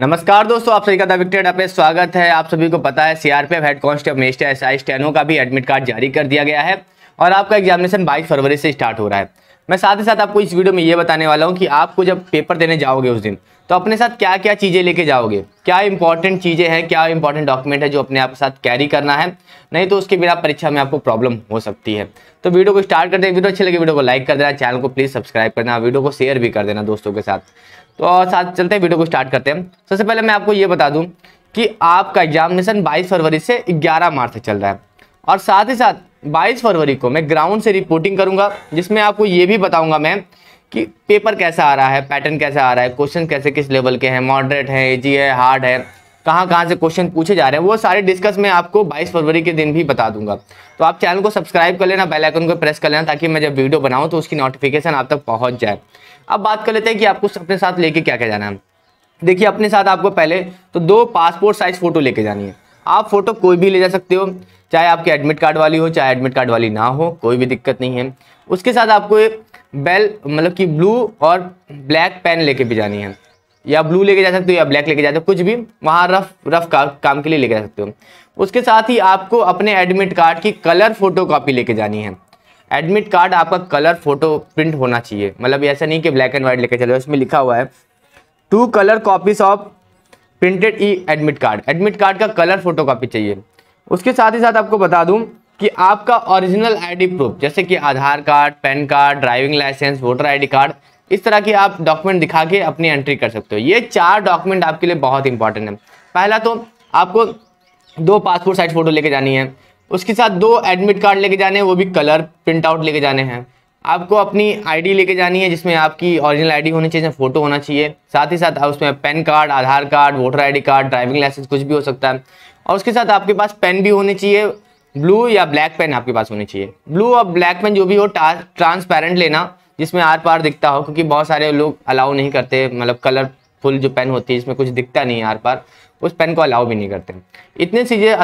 नमस्कार दोस्तों आप सभी का द अपने स्वागत है आप सभी को पता है सीआरपीएफ हेड कॉन्स्टेबल मेस्ट एस आई स्टेनो का भी एडमिट कार्ड जारी कर दिया गया है और आपका एग्जामिनेशन 22 फरवरी से स्टार्ट हो रहा है मैं साथ ही साथ आपको इस वीडियो में ये बताने वाला हूँ कि आपको जब पेपर देने जाओगे उस दिन तो अपने साथ क्या क्या चीज़ें लेके जाओगे क्या इंपॉर्टेंट चीज़ें हैं क्या इंपॉर्टेंट डॉक्यूमेंट है जो अपने आप साथ कैरी करना है नहीं तो उसके बिना परीक्षा में आपको प्रॉब्लम हो सकती है तो वीडियो को स्टार्ट करते देना वीडियो अच्छी लगे वीडियो को लाइक कर देना चैनल को प्लीज़ सब्सक्राइब कर देना वीडियो को शेयर भी कर देना दोस्तों के साथ तो साथ चलते हैं वीडियो को स्टार्ट करते हैं सबसे पहले मैं आपको ये बता दूँ कि आपका एग्जामिनेशन बाईस फरवरी से ग्यारह मार्च तक चल रहा है और साथ ही साथ 22 फरवरी को मैं ग्राउंड से रिपोर्टिंग करूंगा जिसमें आपको ये भी बताऊंगा मैं कि पेपर कैसा आ रहा है पैटर्न कैसा आ रहा है क्वेश्चन कैसे किस लेवल के हैं मॉडरेट हैं एजी है हार्ड है कहाँ कहाँ से क्वेश्चन पूछे जा रहे हैं वो सारे डिस्कस मैं आपको 22 फरवरी के दिन भी बता दूंगा तो आप चैनल को सब्सक्राइब कर लेना बेल आइकन को प्रेस कर लेना ताकि मैं जब वीडियो बनाऊँ तो उसकी नोटिफिकेशन आप तक पहुँच जाए अब बात कर लेते हैं कि आपको अपने साथ लेके क्या क्या जाना है देखिए अपने साथ आपको पहले तो दो पासपोर्ट साइज फ़ोटो लेके जानी है आप फ़ोटो कोई भी ले जा सकते हो चाहे आपके एडमिट कार्ड वाली हो चाहे एडमिट कार्ड वाली ना हो कोई भी दिक्कत नहीं है उसके साथ आपको बेल मतलब कि ब्लू और ब्लैक पेन लेके भी जानी है या ब्लू लेके जा सकते हो या ब्लैक लेके जा सकते हो कुछ भी वहाँ रफ रफ का, काम के लिए लेके जा सकते हो उसके साथ ही आपको अपने एडमिट कार्ड की कलर फ़ोटो कॉपी लेके जानी है एडमिट कार्ड आपका कलर फोटो प्रिंट होना चाहिए मतलब ऐसा नहीं कि ब्लैक एंड व्हाइट लेकर चले इसमें लिखा हुआ है two colour copies of printed e admit card admit card का कलर फोटो कॉपी चाहिए उसके साथ ही साथ आपको बता दूं कि आपका ओरिजिनल आईडी प्रूफ जैसे कि Aadhaar card PAN card driving licence voter ID card इस तरह की आप डॉक्यूमेंट दिखा के अपनी एंट्री कर सकते हो ये चार डॉक्यूमेंट आपके लिए बहुत इंपॉर्टेंट है पहला तो आपको दो पासपोर्ट साइज फ़ोटो लेके जानी है उसके साथ दो एडमिट कार्ड लेके जाने हैं वो भी कलर प्रिंट आउट लेके जाने हैं आपको अपनी आईडी लेके जानी है जिसमें आपकी ओरिजिनल आईडी होनी चाहिए फ़ोटो होना चाहिए साथ ही साथ उसमें PAN card Aadhaar card voter ID card driving licence कुछ भी हो सकता है और उसके साथ आपके पास पेन भी होने चाहिए ब्लू या ब्लैक पेन आपके पास होने चाहिए ब्लू और ब्लैक पेन जो भी हो ट्रांसपेरेंट लेना जिसमें आर पार दिखता हो क्योंकि बहुत सारे लोग अलाउ नहीं करते मतलब कलर फुल जो पेन होती है इसमें कुछ दिखता नहीं है आर पार उस पेन को अलाउ भी नहीं करते इतनी चीज़ें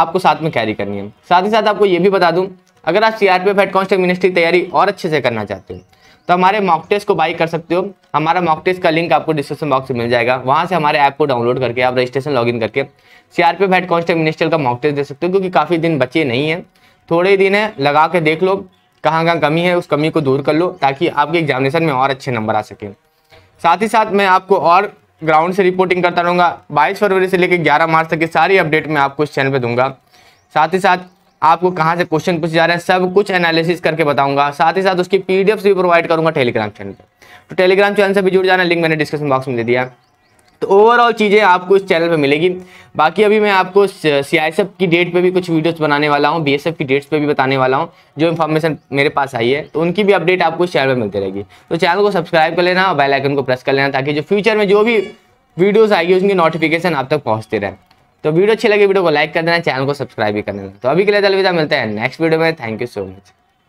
आपको साथ में कैरी करनी है साथ ही साथ आपको ये भी बता दूँ अगर आप C R P F head constable ministry तैयारी और अच्छे से करना चाहते हो तो हमारे मॉक टेस्ट को बाई कर सकते हो हमारा मॉक टेस्ट का लिंक आपको डिस्क्रिप्शन बॉक्स में मिल जाएगा वहाँ से हमारे ऐप को डाउनलोड करके आप रजिस्ट्रेशन लॉगिन करके C R P F head constable का मॉक टेस्ट दे सकते हो क्योंकि काफ़ी दिन बचे नहीं हैं थोड़े दिन है लगा के देख लो कहाँ कहाँ कमी है उस कमी को दूर कर लो ताकि आपके एग्जामिनेशन में और अच्छे नंबर आ सकें साथ ही साथ मैं आपको और ग्राउंड से रिपोर्टिंग करता रहूँगा बाईस फरवरी से लेकर ग्यारह मार्च तक की सारी अपडेट मैं आपको इस चैनल पर दूंगा साथ ही साथ आपको कहाँ से क्वेश्चन पूछे जा रहे हैं सब कुछ एनालिसिस करके बताऊंगा साथ ही साथ उसकी पीडीएफ भी प्रोवाइड करूंगा टेलीग्राम चैनल पर तो टेलीग्राम चैनल से भी जुड़ जाना लिंक मैंने डिस्क्रिप्शन बॉक्स में दे दिया तो ओवरऑल चीज़ें आपको इस चैनल पर मिलेगी बाकी अभी मैं आपको सी आई की डेट पर भी कुछ वीडियोस बनाने वाला हूँ बी की डेट्स पर भी बताने वाला हूँ जो इन्फॉर्मेशन मेरे पास आई है तो उनकी भी अपडेट आपको इस चैनल पर मिलती रहेगी तो चैनल को सब्सक्राइब कर लेना और बेलाइकन को प्रेस कर लेना ताकि जो फ्यूचर में जो भी वीडियोज़ आएगी उसकी नोटिफिकेशन आप तक पहुँचते रहे तो वीडियो अच्छी लगे वीडियो को लाइक कर देना चैनल को सब्सक्राइब भी कर देना तो अभी के लिए अलविदा मिलता है नेक्स्ट वीडियो में थैंक यू सो मच